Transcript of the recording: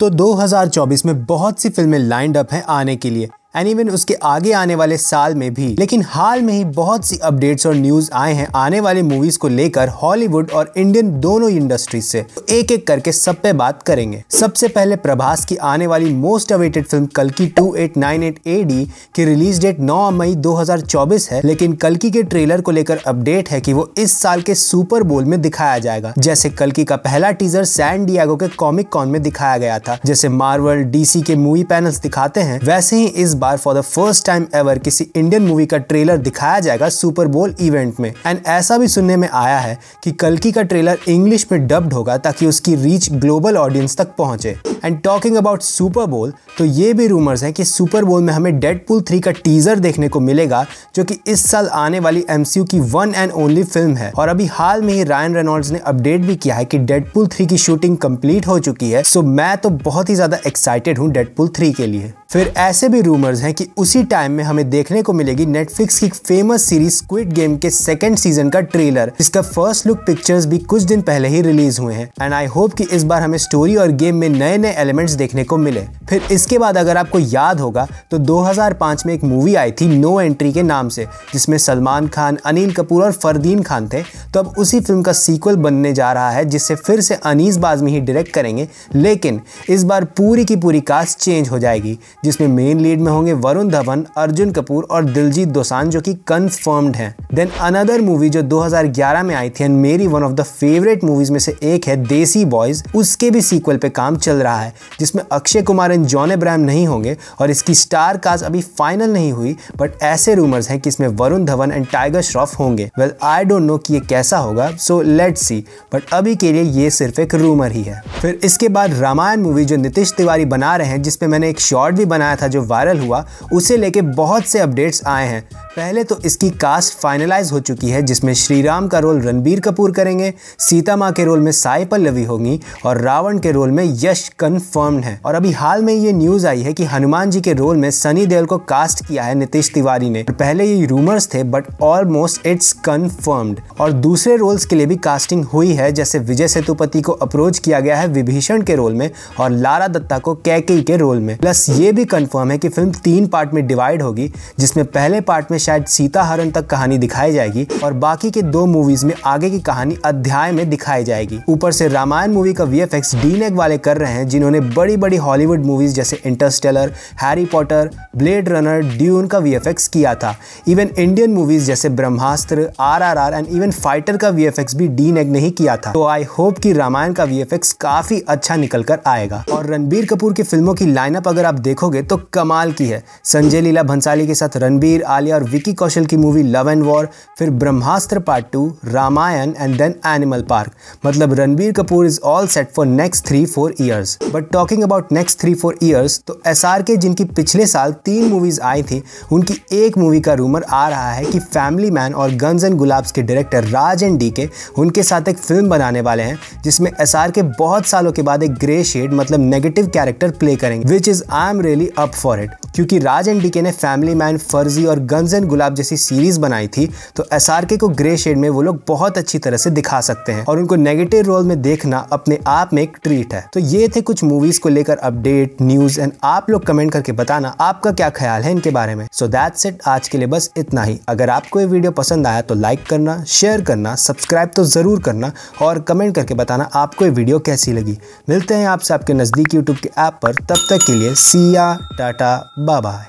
तो 2024 में बहुत सी फिल्में लाइंड अप हैं आने के लिए एंड इवन उसके आगे आने वाले साल में भी लेकिन हाल में ही बहुत सी अपडेट्स और न्यूज आए हैं आने वाले मूवीज को लेकर हॉलीवुड और इंडियन दोनों इंडस्ट्रीज से तो एक एक करके सब पे बात करेंगे सबसे पहले प्रभास की आने वाली मोस्ट अवेटेड फिल्म कलकी 2898 two eight nine eight A D की रिलीज डेट 9 मई 2024 है लेकिन कलकी के ट्रेलर को लेकर अपडेट है की वो इस साल के सुपर बोल में दिखाया जाएगा जैसे कलकी का पहला टीजर सैन डियागो के कॉमिक कॉन में दिखाया गया था जैसे मार्वल डीसी के मूवी पैनल्स दिखाते हैं वैसे ही इस बार for the first time ever किसी इंडियन मूवी का ट्रेलर दिखाया जाएगा सुपर बोल इवेंट में एंड ऐसा भी सुनने में आया है कि कल्कि का ट्रेलर इंग्लिश में डब्ड होगा ताकि उसकी रीच ग्लोबल ऑडियंस तक पहुंचे एंड टॉकिंग अबाउट सुपर बोल तो ये भी रूमर्स हैं कि सुपर बोल में हमें पुल थ्री का टीजर देखने को मिलेगा जो कि इस साल आने वाली एम की वन एंड ओनली फिल्म है और अभी हाल में ही रायन रेनॉल्ड्स ने अपडेट भी किया है कि डेडपूल थ्री की शूटिंग कंप्लीट हो चुकी है सो मैं तो बहुत ही ज्यादा एक्साइटेड हूँ डेडपूल थ्री के लिए फिर ऐसे भी रूमर्स हैं कि उसी टाइम में हमें देखने को मिलेगी नेटफ्लिक्स की फेमस सीरीज स्क्विड गेम के सेकंड सीजन का ट्रेलर जिसका फर्स्ट लुक पिक्चर्स भी कुछ दिन पहले ही रिलीज हुए हैं एंड आई होप कि इस बार हमें स्टोरी और गेम में नए नए एलिमेंट्स देखने को मिले फिर इसके बाद अगर आपको याद होगा तो 2005 में एक मूवी आई थी नो एंट्री के नाम से जिसमें सलमान खान अनिल कपूर और फरदीन खान थे तो अब उसी फिल्म का सीक्वल बनने जा रहा है जिससे फिर से अनीस बाजमी ही डायरेक्ट करेंगे लेकिन इस बार पूरी की पूरी कास्ट चेंज हो जाएगी जिसमें मेन लीड में होंगे वरुण धवन अर्जुन कपूर और दिलजीत दोसान जो कि कन्फर्म्ड हैं देन अनदर मूवी जो 2011 में आई थी एंड मेरी one of the favourite movies में से एक है देसी बॉयज उसके भी सीक्वल पे काम चल रहा है जिसमें Akshay Kumar and John Abraham नहीं होंगे और इसकी स्टार कास्ट अभी फाइनल नहीं हुई बट ऐसे रूमर्स हैं कि इसमें वरुण धवन एंड टाइगर श्रॉफ होंगे वेल आई डोंट नो कि ये कैसे कैसा होगा सो लेट सी बट अभी के लिए ये सिर्फ एक रूमर ही है फिर इसके बाद रामायण मूवी जो नीतीश तिवारी बना रहे हैं जिसपे मैंने एक शॉर्ट भी बनाया था जो वायरल हुआ उसे लेके बहुत से अपडेट्स आए हैं पहले तो इसकी कास्ट फाइनलाइज हो चुकी है जिसमें श्रीराम का रोल रणबीर कपूर करेंगे सीता माँ के रोल में साई पल्लवी होंगी और रावण के रोल में यश कन्फर्म्ड है और अभी हाल में ये न्यूज़ आई है कि हनुमान जी के रोल में सनी देओल को कास्ट किया है नीतीश तिवारी ने पहले ये रूमर्स थे बट ऑलमोस्ट इट्स कन्फर्म्ड और दूसरे रोल्स के लिए भी कास्टिंग हुई है जैसे विजय सेतुपति को अप्रोच किया गया है विभीषण के रोल में और लारा दत्ता को कैकेई के रोल में प्लस ये भी कंफर्म है कि फिल्म तीन पार्ट में डिवाइड होगी जिसमें पहले पार्ट में शायद सीता हरण तक कहानी दिखाई जाएगी और बाकी के दो मूवीज में आगे की कहानी अध्याय में दिखाई जाएगी ऊपर से रामायण मूवी का वी एफ एक्स वाले कर रहे हैं जिन्होंने बड़ी बड़ी हॉलीवुड मूवीज जैसे Interstellar Harry Potter Blade Runner Dune का वी किया था इवन इंडियन मूवीज जैसे Brahmastra R and even fight Fighter का वी भी डी नेग नहीं किया था तो आई होप कि रामायण का वी काफी अच्छा निकल कर आएगा और रणबीर कपूर की फिल्मों की लाइनअप अगर आप देखोगे तो कमाल की है संजय लीला भंसाली के साथ रणबीर आलिया और विकी कौशल की मूवी लव एंड वॉर फिर Brahmastra part two Ramayana and then Animal Park मतलब Ranbir Kapoor is all set for next three four years but talking about next three four years तो एस के जिनकी पिछले साल तीन मूवीज आई थी उनकी एक मूवी का रूमर आ रहा है कि फैमिली मैन और गन्स एंड गुलाब्स के director Raj Raj and D K उनके साथ एक फिल्म बनाने वाले हैं जिसमें एस के बहुत सालों के बाद एक ग्रे शेड मतलब नेगेटिव कैरेक्टर प्ले करेंगे which is I am really up for it क्योंकि राज एंड डी के ने फैमिली मैन फर्जी और गन्स एंड गुलाब जैसी सीरीज बनाई थी तो एस के को ग्रे शेड में वो लोग बहुत अच्छी तरह से दिखा सकते हैं और उनको नेगेटिव रोल में देखना अपने आप में एक ट्रीट है तो ये थे कुछ मूवीज को लेकर अपडेट न्यूज एंड आप लोग कमेंट करके बताना आपका क्या ख्याल है इनके बारे में सो दैट्स इट आज के लिए बस इतना ही अगर आपको ये वीडियो पसंद आया तो लाइक करना शेयर करना करना सब्सक्राइब तो ज़रूर करना और कमेंट करके बताना आपको ये वीडियो कैसी लगी मिलते हैं आपसे आपके नज़दीकी यूट्यूब के ऐप पर तब तक के लिए सिया टाटा बाय